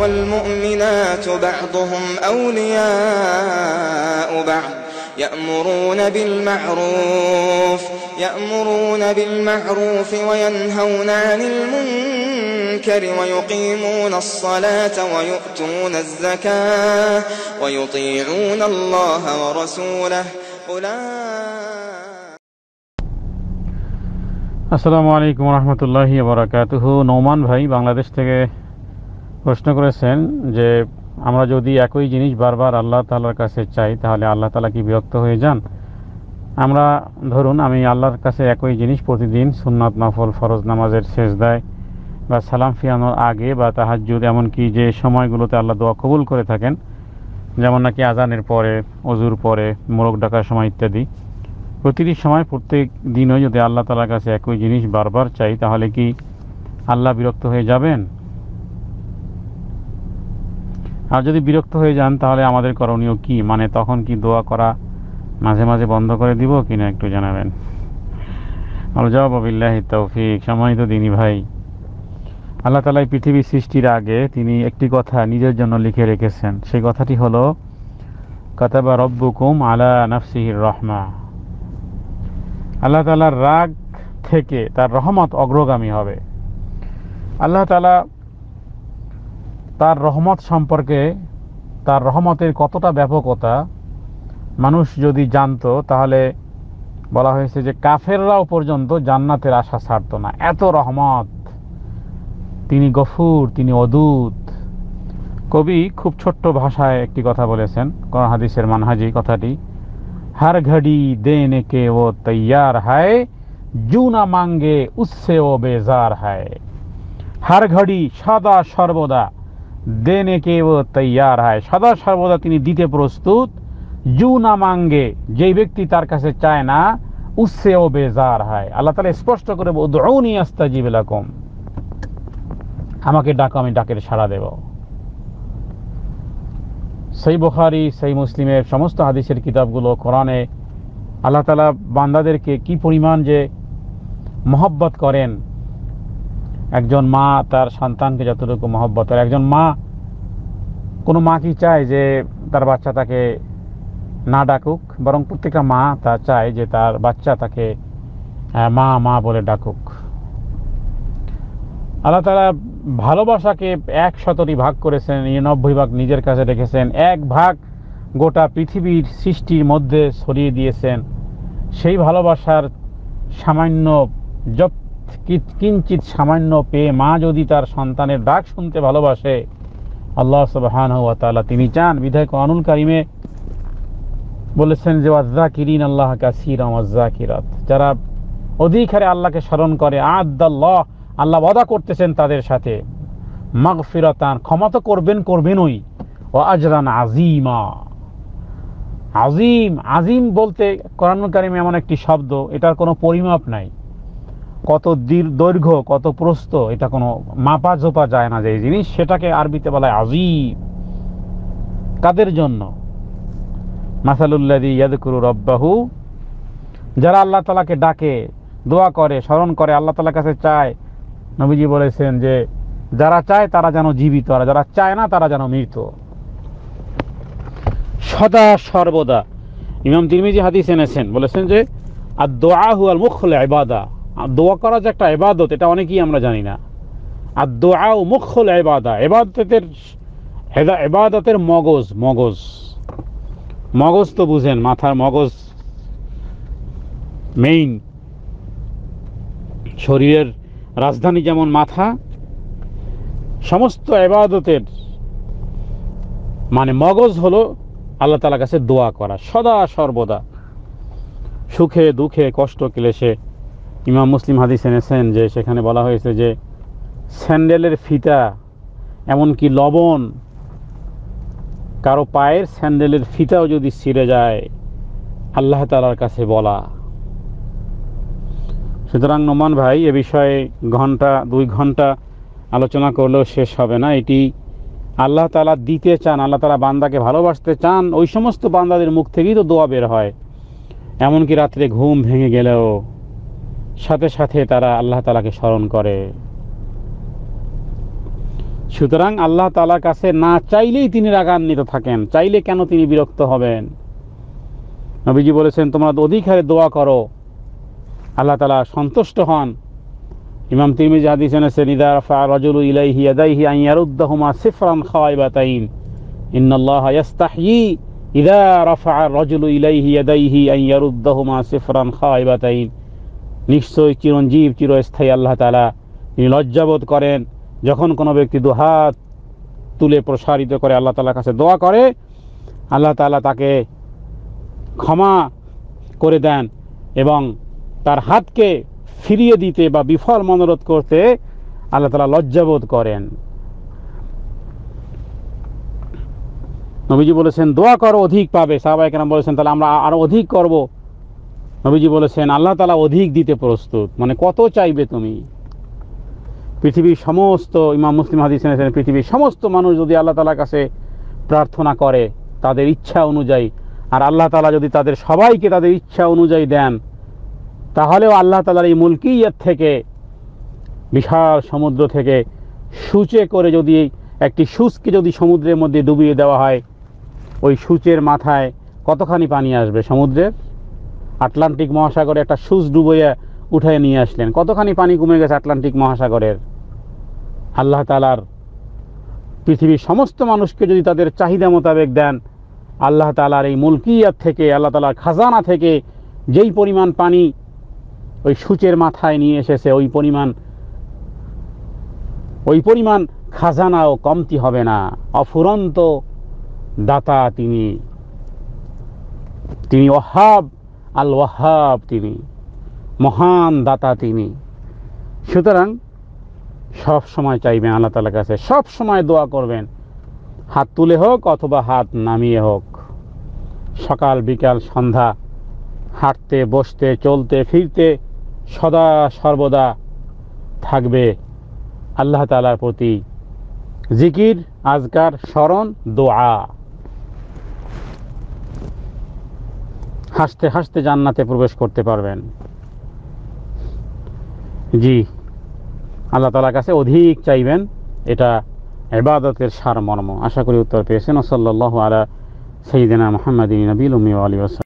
والمؤمنات بعضهم أولياء بعض يأمرون بالمعروف يأمرون بالمعروف وينهون عن المنكر ويقيمون الصلاة ويؤتون الزكاة ويطيعون الله ورسوله أولئك আসসালামু আলাইকুম রহমতুল্লাহি বারাকাতুহু নৌমান ভাই বাংলাদেশ থেকে প্রশ্ন করেছেন যে আমরা যদি একই জিনিস বারবার আল্লাহ তালার কাছে চাই তাহলে আল্লাহ তালা কি বিরক্ত হয়ে যান আমরা ধরুন আমি আল্লাহর কাছে একই জিনিস প্রতিদিন সুন্নাত নফল ফরজ নামাজের শেষ দেয় বা সালাম ফিয়ানোর আগে বা তাহাজুদ এমনকি যে সময়গুলোতে আল্লাহ দোয়া কবুল করে থাকেন যেমন নাকি আজানের পরে অজুর পরে মোরগ ডাকার সময় ইত্যাদি প্রতিটি সময় প্রত্যেক দিনও যদি আল্লাহ তালার কাছে একই জিনিস বারবার চাই তাহলে কি আল্লাহ বিরক্ত হয়ে যাবেন আর যদি বিরক্ত হয়ে যান তাহলে আমাদের করণীয় কি মানে তখন কি দোয়া করা মাঝে মাঝে বন্ধ করে দিব কি না একটু জানাবেন আলজাবিল্লাহ তৌফিক সম্মানিত দিনী ভাই আল্লাহ তালা পৃথিবী সৃষ্টির আগে তিনি একটি কথা নিজের জন্য লিখে রেখেছেন সেই কথাটি হলো কাতাবা রব্বুকুম আলা নাফসিহির রহমা আল্লাহ তালার রাগ থেকে তার রহমত অগ্রগামী হবে আল্লাহ তালা তার রহমত সম্পর্কে তার রহমতের কতটা ব্যাপকতা মানুষ যদি জানতো তাহলে বলা হয়েছে যে কাফেররাও পর্যন্ত জান্নাতের আশা ছাড়তো না এত রহমত তিনি গফুর তিনি অদূত কবি খুব ছোট্ট ভাষায় একটি কথা বলেছেন কোন হাদিসের মানহাজি কথাটি হার ঘড়ি দেনে কে ও তৈয়ার হায় জুনা মাঙ্গে উৎসে ও বেজার হায় হার ঘড়ি সদা সর্বদা দেনে কে ও তৈয়ার হয় সদা সর্বদা তিনি দিতে প্রস্তুত জু না মাঙ্গে যেই ব্যক্তি তার কাছে চায় না উৎসেও বেজার হয় আল্লাহ তালা স্পষ্ট করে বৌনি আস্তা জীব এরকম আমাকে ডাকো আমি ডাকের সাড়া দেব সেই বুখারি সেই মুসলিমের সমস্ত হাদিসের কিতাবগুলো কোরআনে আল্লাহ তালা বান্দাদেরকে কি পরিমাণ যে মহব্বত করেন একজন মা তার সন্তানকে যতটুকু মহব্বত করে একজন মা কোনো মা কি চায় যে তার বাচ্চা তাকে না ডাকুক বরং প্রত্যেকটা মা তা চায় যে তার বাচ্চা তাকে মা মা বলে ডাকুক আল্লাহ তারা ভালোবাসাকে এক শতটি ভাগ করেছেন নিরানব্বই ভাগ নিজের কাছে রেখেছেন এক ভাগ গোটা পৃথিবীর সৃষ্টির মধ্যে ছড়িয়ে দিয়েছেন সেই ভালোবাসার সামান্য যত কিঞ্চিত সামান্য পেয়ে মা যদি তার সন্তানের ডাক শুনতে ভালোবাসে আল্লাহ সবহান ওয়া তালা তিনি চান বিধায়ক আনুল কারিমে বলেছেন যে ওয়াজ্জা কিরিন আল্লাহ কাসির ওয়াজ্জা কিরাত যারা অধিক হারে আল্লাহকে স্মরণ করে আদাল্লাহ আল্লাহ ওয়াদা করতেছেন তাদের সাথে মাগফিরাতান ক্ষমা তো করবেন করবেনই ও আজরান আজিমা আজিম আজিম বলতে কোরআন কারিম এমন একটি শব্দ এটার কোনো পরিমাপ নাই কত দৈর্ঘ্য কত প্রস্ত এটা কোনো মাপা ঝোপা যায় না যে জিনিস সেটাকে আরবিতে বলা হয় আজিব কাদের জন্য মাসালুল্লাদি ইয়াদুকুরু রব্বাহু যারা আল্লাহ তালাকে ডাকে দোয়া করে স্মরণ করে আল্লাহ তালার কাছে চায় নবীজি বলেছেন যে যারা চায় তারা যেন জীবিত আর যারা চায় না তারা যেন মৃত সদা সর্বদা ইমাম তিরমিজি হাদিস এনেছেন বলেছেন যে আর দোয়া হুয়াল মুখ হলে ইবাদা দোয়া করা যে একটা এবাদত এটা অনেকেই আমরা জানি না আর দোয়া ও হল এবাদা এবাদতের হেদা এবাদতের মগজ মগজ মগজ তো বুঝেন মাথার মগজ মেইন শরীরের রাজধানী যেমন মাথা সমস্ত এবাদতের মানে মগজ হলো আল্লাহ তালার কাছে দোয়া করা সদা সর্বদা সুখে দুঃখে কষ্ট ক্লেশে ইমাম মুসলিম হাদিস এনেছেন যে সেখানে বলা হয়েছে যে স্যান্ডেলের ফিতা এমনকি লবণ কারো পায়ের স্যান্ডেলের ফিতাও যদি ছিঁড়ে যায় আল্লাহ তালার কাছে বলা সুতরাং নোমান ভাই এ বিষয়ে ঘন্টা দুই ঘন্টা আলোচনা করলেও শেষ হবে না এটি আল্লাহ তালা দিতে চান আল্লাহ তালা বান্দাকে ভালোবাসতে চান ওই সমস্ত বান্দাদের মুখ থেকেই তো দোয়া বের হয় এমনকি রাত্রে ঘুম ভেঙে গেলেও সাথে সাথে তারা আল্লাহ তালাকে স্মরণ করে সুতরাং আল্লাহ তালার কাছে না চাইলেই তিনি রাগান্বিত থাকেন চাইলে কেন তিনি বিরক্ত হবেন নবীজি বলেছেন তোমরা অধিক হারে দোয়া করো আল্লাহ তালা সন্তুষ্ট হন ইমাম তিমি হাদিস এনেছেন ফা রজুল ইলাইহি আদাইহি আইয়ারুদ্দাহুমা সিফরান খাওয়াই বাতাইন ইন্নাল্লাহ ইয়াস্তাহি ইদা রাফা রজুল ইলাইহি আদাইহি আইয়ারুদ্দাহুমা সিফরান খাওয়াই নিশ্চয় চিরঞ্জীব চিরস্থায়ী আল্লাহ তালা তিনি লজ্জাবোধ করেন যখন কোনো ব্যক্তি দুহাত তুলে প্রসারিত করে আল্লাহ তালার কাছে দোয়া করে আল্লাহ তালা তাকে ক্ষমা করে দেন এবং তার হাতকে ফিরিয়ে দিতে বা বিফল মনোরোধ করতে আল্লাহ তালা লজ্জাবোধ করেন নবীজি বলেছেন দোয়া করো অধিক পাবে সাহবাইকেরাম বলেছেন তাহলে আমরা আরও অধিক করবো নবীজি বলেছেন আল্লাহ তালা অধিক দিতে প্রস্তুত মানে কত চাইবে তুমি পৃথিবীর সমস্ত ইমাম মুসলিম হাদিস এনেছেন পৃথিবীর সমস্ত মানুষ যদি আল্লাহ তালার কাছে প্রার্থনা করে তাদের ইচ্ছা অনুযায়ী আর আল্লাহ তালা যদি তাদের সবাইকে তাদের ইচ্ছা অনুযায়ী দেন তাহলেও আল্লাহ তালার এই মুলকিয়ার থেকে বিশাল সমুদ্র থেকে সূচে করে যদি একটি সুচকে যদি সমুদ্রের মধ্যে ডুবিয়ে দেওয়া হয় ওই সূচের মাথায় কতখানি পানি আসবে সমুদ্রের আটলান্টিক মহাসাগরে একটা সুচ ডুবইয়ে উঠায় নিয়ে আসলেন কতখানি পানি কমে গেছে আটলান্টিক মহাসাগরের আল্লাহ তালার পৃথিবীর সমস্ত মানুষকে যদি তাদের চাহিদা মোতাবেক দেন আল্লাহ তালার এই মুলকিয়ার থেকে আল্লাহ তালার খাজানা থেকে যেই পরিমাণ পানি ওই সূচের মাথায় নিয়ে এসেছে ওই পরিমাণ ওই পরিমাণ খাজানাও কমতি হবে না অফুরন্ত দাতা তিনি তিনি অহাব আল ওয়াহাব তিনি মহান দাতা তিনি সুতরাং সব সময় চাইবেন আল্লাহ তালার কাছে সব সময় দোয়া করবেন হাত তুলে হোক অথবা হাত নামিয়ে হোক সকাল বিকাল সন্ধ্যা হাঁটতে বসতে চলতে ফিরতে সদা সর্বদা থাকবে আল্লাহ তালার প্রতি জিকির আজকার স্মরণ দোয়া হাসতে হাসতে জান্নাতে প্রবেশ করতে পারবেন জি আল্লাহ তালার কাছে অধিক চাইবেন এটা এবাদতের সার মর্ম আশা করি উত্তর পেয়েছেন ওসল্লাহ আলা সঈদিনা মোহাম্মদিন নবীল উমি আলী